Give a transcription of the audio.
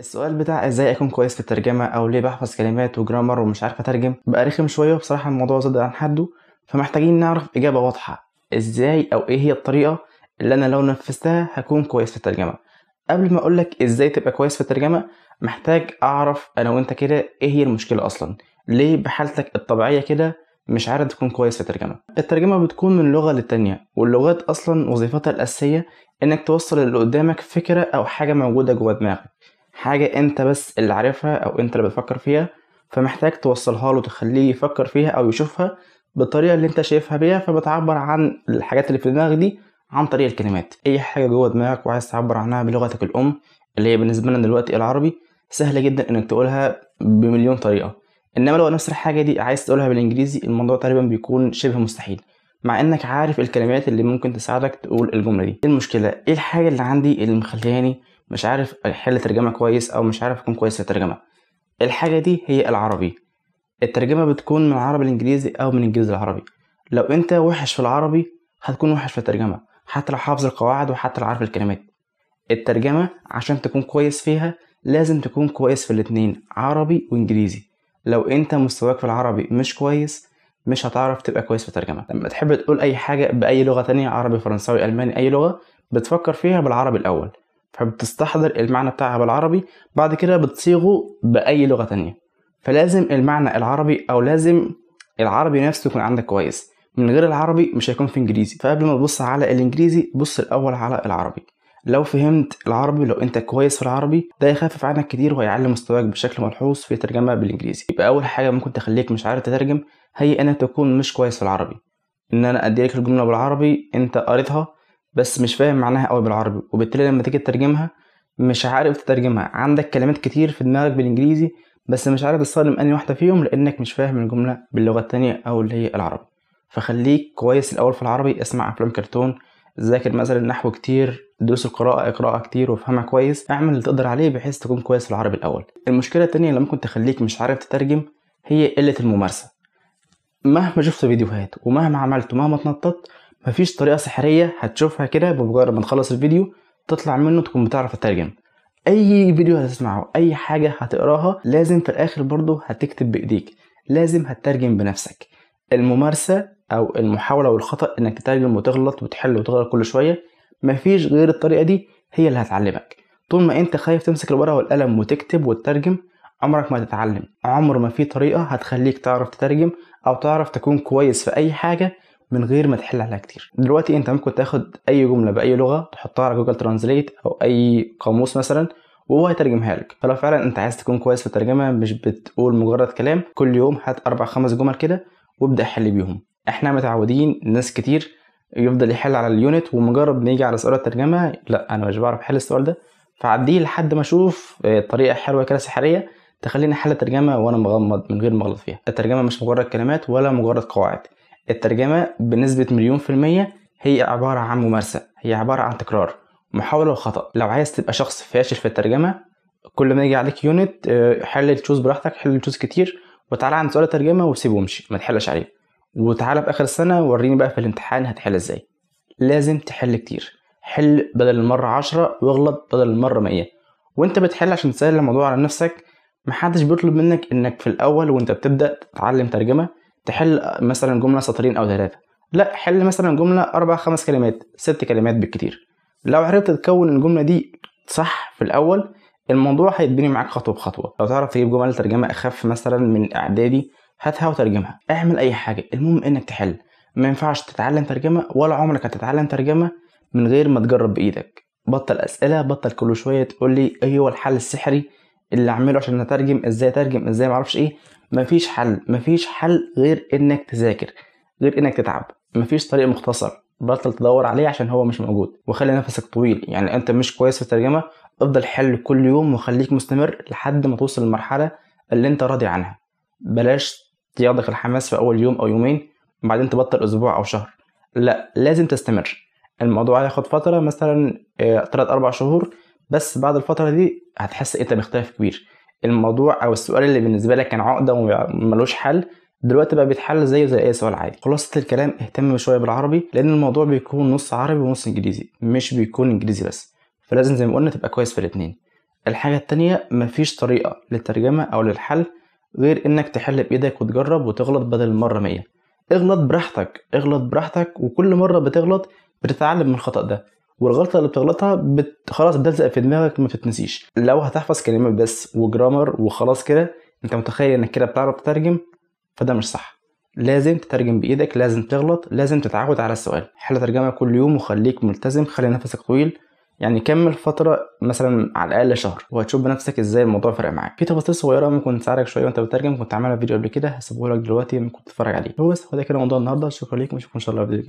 السؤال بتاع ازاي اكون كويس في الترجمه او ليه بحفظ كلمات وجرامر ومش عارف اترجم بقى رخم شويه وبصراحه الموضوع زاد عن حده فمحتاجين نعرف اجابه واضحه ازاي او ايه هي الطريقه اللي انا لو نفذتها هكون كويس في الترجمه قبل ما اقولك ازاي تبقى كويس في الترجمه محتاج اعرف انا وانت كده ايه هي المشكله اصلا ليه بحالتك الطبيعيه كده مش عارف تكون كويس في الترجمه الترجمه بتكون من لغه للتانيه واللغات اصلا وظيفتها الاساسيه انك توصل اللي قدامك فكره او حاجه موجوده جوه دماغك حاجة انت بس اللي عارفها او انت اللي بتفكر فيها فمحتاج توصلها له تخليه يفكر فيها او يشوفها بالطريقة اللي انت شايفها بيها فبتعبر عن الحاجات اللي في دماغك دي عن طريق الكلمات اي حاجة جوه دماغك وعايز تعبر عنها بلغتك الام اللي هي بالنسبة لنا دلوقتي العربي سهل جدا انك تقولها بمليون طريقة انما لو نفس الحاجة دي عايز تقولها بالانجليزي الموضوع تقريبا بيكون شبه مستحيل مع انك عارف الكلمات اللي ممكن تساعدك تقول الجملة دي ايه المشكلة ايه الحاجة اللي عندي اللي مخلياني مش عارف احل ترجمه كويس او مش عارف اكون كويس في الترجمه الحاجه دي هي العربي الترجمه بتكون من العربي الانجليزي او من الانجليزي العربي لو انت وحش في العربي هتكون وحش في الترجمه حتى لو حافظ القواعد وحتى لو عارف الكلمات الترجمه عشان تكون كويس فيها لازم تكون كويس في الاتنين عربي وانجليزي لو انت مستواك في العربي مش كويس مش هتعرف تبقى كويس في الترجمه لما تحب تقول اي حاجه باي لغه تانية عربي فرنساوي الماني اي لغه بتفكر فيها بالعربي الاول فبتستحضر المعنى بتاعها بالعربي بعد كده بتصيغه بأي لغة تانية فلازم المعنى العربي أو لازم العربي نفسه يكون عندك كويس من غير العربي مش هيكون في انجليزي فقبل ما تبص على الانجليزي بص الاول على العربي لو فهمت العربي لو انت كويس في العربي ده هيخفف عنك كتير وهيعلي مستواك بشكل ملحوظ في الترجمه بالانجليزي يبقى اول حاجه ممكن تخليك مش عارف تترجم هي انك تكون مش كويس في العربي ان انا اديلك الجمله بالعربي انت قريتها بس مش فاهم معناها قوي بالعربي وبالتالي لما تيجي تترجمها مش عارف تترجمها عندك كلمات كتير في دماغك بالانجليزي بس مش عارف تستخدم انهي واحده فيهم لانك مش فاهم الجمله باللغه التانية او اللي هي العربي فخليك كويس الاول في العربي اسمع افلام كرتون ذاكر مثلا النحو كتير دروس القراءة اقرأها كتير وافهمها كويس اعمل اللي تقدر عليه بحيث تكون كويس في العربي الأول المشكلة التانية اللي ممكن تخليك مش عارف تترجم هي قلة الممارسة مهما شفت فيديوهات ومهما عملت ومهما اتنططت مفيش طريقه سحريه هتشوفها كده بمجرد ما نخلص الفيديو تطلع منه تكون بتعرف تترجم اي فيديو هتسمعه اي حاجه هتقراها لازم في الاخر برضه هتكتب بايديك لازم هتترجم بنفسك الممارسه او المحاوله والخطا انك تترجم وتغلط وتحل وتغلط كل شويه مفيش غير الطريقه دي هي اللي هتعلمك طول ما انت خايف تمسك الورقه والقلم وتكتب وتترجم عمرك ما هتتعلم عمر ما في طريقه هتخليك تعرف تترجم او تعرف تكون كويس في اي حاجه من غير ما تحل عليها كتير دلوقتي انت ممكن تاخد اي جمله باي لغه تحطها على جوجل ترانزليت او اي قاموس مثلا وهو هيترجمها لك فلو فعلا انت عايز تكون كويس في الترجمه مش بتقول مجرد كلام كل يوم هات اربع خمس جمل كده وابدا حل بيهم احنا متعودين ناس كتير يفضل يحل على اليونت ومجرد ما يجي على سؤال الترجمه لا انا مش بعرف احل السؤال ده فعديه لحد ما اشوف آه، طريقه حلوه كده سحريه تخليني احل الترجمه وانا مغمض من غير ما اغلط فيها الترجمه مش مجرد كلمات ولا مجرد قواعد الترجمة بنسبة مليون في المية هي عبارة عن ممارسة هي عبارة عن تكرار محاولة وخطأ لو عايز تبقى شخص فاشل في الترجمة كل ما يجي عليك يونت آه، حل التشوز براحتك حل التشوز كتير وتعالى عند سؤال الترجمة وسيبه وامشي ما تحلش عليه وتعالى في آخر السنة وريني بقى في الامتحان هتحل ازاي لازم تحل كتير حل بدل المرة عشرة واغلط بدل المرة مية وانت بتحل عشان تسهل الموضوع على نفسك محدش بيطلب منك انك في الاول وانت بتبدا تتعلم ترجمه تحل مثلا جمله سطرين او ثلاثه لا حل مثلا جمله اربع خمس كلمات ست كلمات بالكتير لو عرفت تكون الجمله دي صح في الاول الموضوع هيتبني معاك خطوه بخطوه لو تعرف تجيب جمل ترجمه اخف مثلا من اعدادي هاتها وترجمها اعمل اي حاجه المهم انك تحل ما ينفعش تتعلم ترجمه ولا عمرك هتتعلم ترجمه من غير ما تجرب بايدك بطل اسئله بطل كل شويه تقول لي ايه هو الحل السحري اللي اعمله عشان اترجم ازاي اترجم ازاي معرفش ايه مفيش حل مفيش حل غير انك تذاكر غير انك تتعب مفيش طريق مختصر بطل تدور عليه عشان هو مش موجود وخلي نفسك طويل يعني انت مش كويس في الترجمه افضل حل كل يوم وخليك مستمر لحد ما توصل للمرحله اللي انت راضي عنها بلاش تياضك الحماس في اول يوم او يومين وبعدين تبطل اسبوع او شهر لا لازم تستمر الموضوع هياخد فتره مثلا 3 آه، 4 شهور بس بعد الفتره دي هتحس انت باختلاف كبير الموضوع او السؤال اللي بالنسبه لك كان عقده وملوش حل دلوقتي بقى بيتحل زيه زي اي سؤال عادي خلاصه الكلام اهتم شويه بالعربي لان الموضوع بيكون نص عربي ونص انجليزي مش بيكون انجليزي بس فلازم زي ما قلنا تبقى كويس في الاتنين الحاجه التانية مفيش طريقه للترجمه او للحل غير انك تحل بايدك وتجرب وتغلط بدل المره مية اغلط براحتك اغلط براحتك وكل مره بتغلط بتتعلم من الخطا ده والغلطه اللي بتغلطها بت... خلاص بتلزق في دماغك ما بتتنسيش لو هتحفظ كلمات بس وجرامر وخلاص كده انت متخيل انك كده بتعرف تترجم فده مش صح لازم تترجم بايدك لازم تغلط لازم تتعود على السؤال حل ترجمه كل يوم وخليك ملتزم خلي نفسك طويل يعني كمل فترة مثلا على الأقل شهر وهتشوف بنفسك ازاي الموضوع فرق معاك في تفاصيل صغيرة ممكن تساعدك شوية وانت بتترجم كنت عاملها فيديو قبل كده هسيبهولك دلوقتي ممكن تتفرج عليه هو بس هو ده كده موضوع النهاردة شكرا ليكم ونشوفكم ان شاء الله في الفيديو الجاي